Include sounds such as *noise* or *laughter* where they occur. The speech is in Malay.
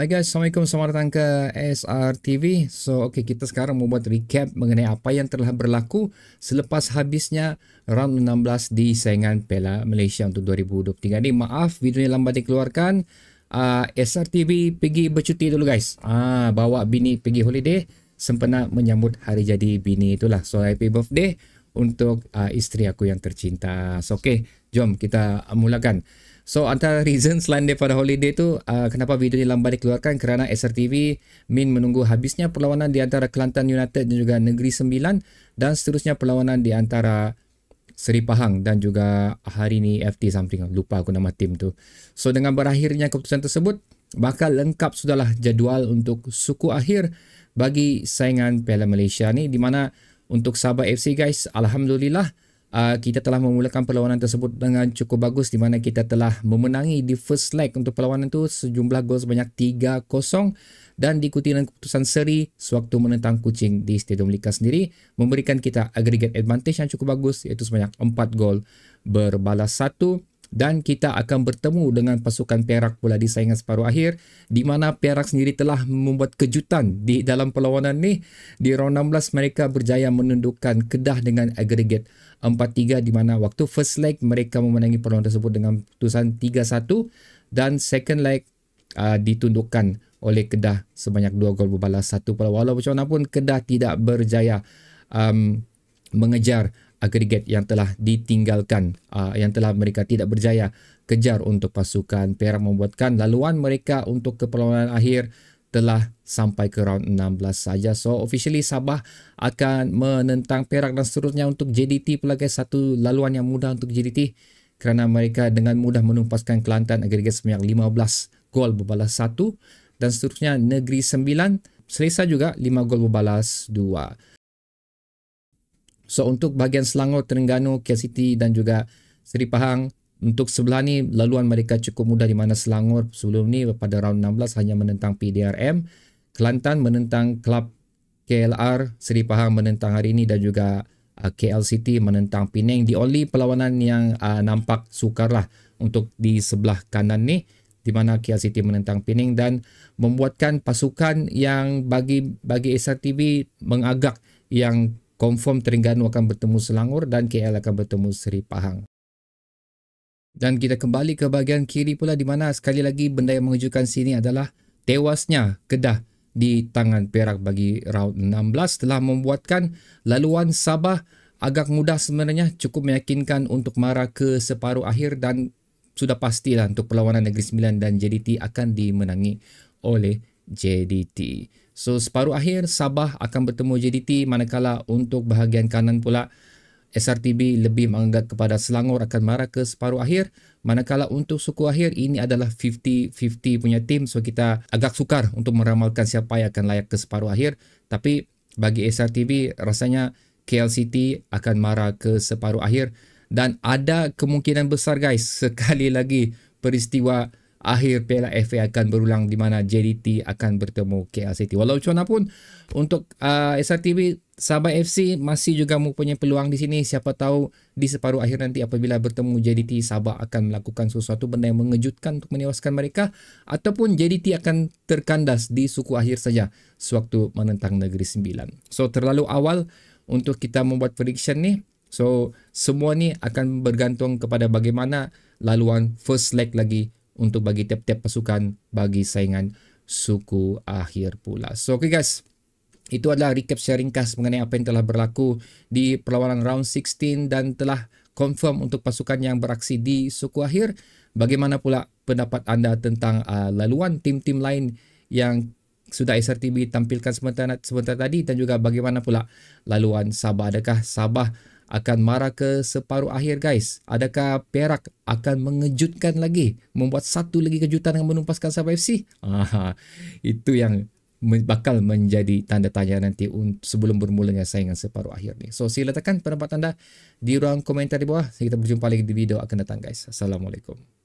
Hai guys, Assalamualaikum, selamat datang ke SRTV So, ok, kita sekarang membuat recap mengenai apa yang telah berlaku Selepas habisnya round 16 di saingan Pela Malaysia untuk 2023 ini Maaf, video ni lambat dikeluarkan uh, ah, SRTV pergi bercuti dulu guys Ah, uh, Bawa bini pergi holiday Sempena menyambut hari jadi bini itulah So, happy birthday untuk uh, isteri aku yang tercinta So, ok, jom kita mulakan So antara reason selain daripada holiday tu uh, kenapa video ni lambat dikeluarkan kerana SRTV min menunggu habisnya perlawanan di antara Kelantan United dan juga Negeri Sembilan dan seterusnya perlawanan di antara Seri Pahang dan juga hari ni FT something lupa aku nama tim tu. So dengan berakhirnya keputusan tersebut bakal lengkap sudahlah jadual untuk suku akhir bagi saingan Piala Malaysia ni di mana untuk Sabah FC guys alhamdulillah uh, kita telah memulakan perlawanan tersebut dengan cukup bagus di mana kita telah memenangi di first leg untuk perlawanan itu sejumlah gol sebanyak 3-0 dan diikuti dengan keputusan seri sewaktu menentang kucing di Stadium Lika sendiri memberikan kita agregat advantage yang cukup bagus iaitu sebanyak 4 gol berbalas 1 dan kita akan bertemu dengan pasukan Perak pula di saingan separuh akhir di mana Perak sendiri telah membuat kejutan di dalam perlawanan ni di round 16 mereka berjaya menundukkan Kedah dengan agregat 4-3 di mana waktu first leg mereka memenangi perlawanan tersebut dengan putusan 3-1 dan second leg uh, ditundukkan oleh Kedah sebanyak 2 gol berbalas 1 pula walaupun macam mana pun Kedah tidak berjaya um, mengejar agregat yang telah ditinggalkan uh, yang telah mereka tidak berjaya kejar untuk pasukan Perak membuatkan laluan mereka untuk keperluan akhir telah sampai ke round 16 saja. So officially Sabah akan menentang Perak dan seterusnya untuk JDT pelbagai satu laluan yang mudah untuk JDT kerana mereka dengan mudah menumpaskan Kelantan agregat sebanyak 15 gol berbalas 1 dan seterusnya Negeri 9 selesa juga 5 gol berbalas 2. So untuk bahagian Selangor, Terengganu, KLCT dan juga Seri Pahang untuk sebelah ni laluan mereka cukup mudah di mana Selangor sebelum ni pada round 16 hanya menentang PDRM, Kelantan menentang Kelab KLR, Seri Pahang menentang hari ini dan juga uh, KL City menentang Penang. Di only perlawanan yang uh, nampak sukar lah untuk di sebelah kanan ni di mana KL City menentang Penang dan membuatkan pasukan yang bagi bagi SRTV mengagak yang Confirm Terengganu akan bertemu Selangor dan KL akan bertemu Seri Pahang. Dan kita kembali ke bahagian kiri pula di mana sekali lagi benda yang mengejutkan sini adalah tewasnya Kedah di tangan Perak bagi round 16 telah membuatkan laluan Sabah agak mudah sebenarnya cukup meyakinkan untuk mara ke separuh akhir dan sudah pastilah untuk perlawanan Negeri Sembilan dan JDT akan dimenangi oleh JDT. So separuh akhir Sabah akan bertemu JDT manakala untuk bahagian kanan pula SRTB lebih menganggap kepada Selangor akan marah ke separuh akhir manakala untuk suku akhir ini adalah 50-50 punya tim so kita agak sukar untuk meramalkan siapa yang akan layak ke separuh akhir tapi bagi SRTB rasanya KL City akan marah ke separuh akhir dan ada kemungkinan besar guys *laughs* sekali lagi peristiwa akhir Piala FA akan berulang di mana JDT akan bertemu KL City. Walau macam pun untuk uh, SRTV Sabah FC masih juga mempunyai peluang di sini. Siapa tahu di separuh akhir nanti apabila bertemu JDT Sabah akan melakukan sesuatu benda yang mengejutkan untuk menewaskan mereka ataupun JDT akan terkandas di suku akhir saja sewaktu menentang Negeri Sembilan. So terlalu awal untuk kita membuat prediction ni. So semua ni akan bergantung kepada bagaimana laluan first leg lagi untuk bagi tiap-tiap pasukan bagi saingan suku akhir pula. So okay guys, itu adalah recap secara ringkas mengenai apa yang telah berlaku di perlawanan round 16 dan telah confirm untuk pasukan yang beraksi di suku akhir. Bagaimana pula pendapat anda tentang uh, laluan tim-tim lain yang sudah SRTB tampilkan sebentar, sebentar tadi dan juga bagaimana pula laluan Sabah. Adakah Sabah akan marah ke separuh akhir guys? Adakah Perak akan mengejutkan lagi? Membuat satu lagi kejutan dengan menumpaskan Sabah FC? Aha, itu yang bakal menjadi tanda tanya nanti sebelum bermulanya saingan separuh akhir ni. So sila silakan pendapat anda di ruang komentar di bawah. Kita berjumpa lagi di video akan datang guys. Assalamualaikum.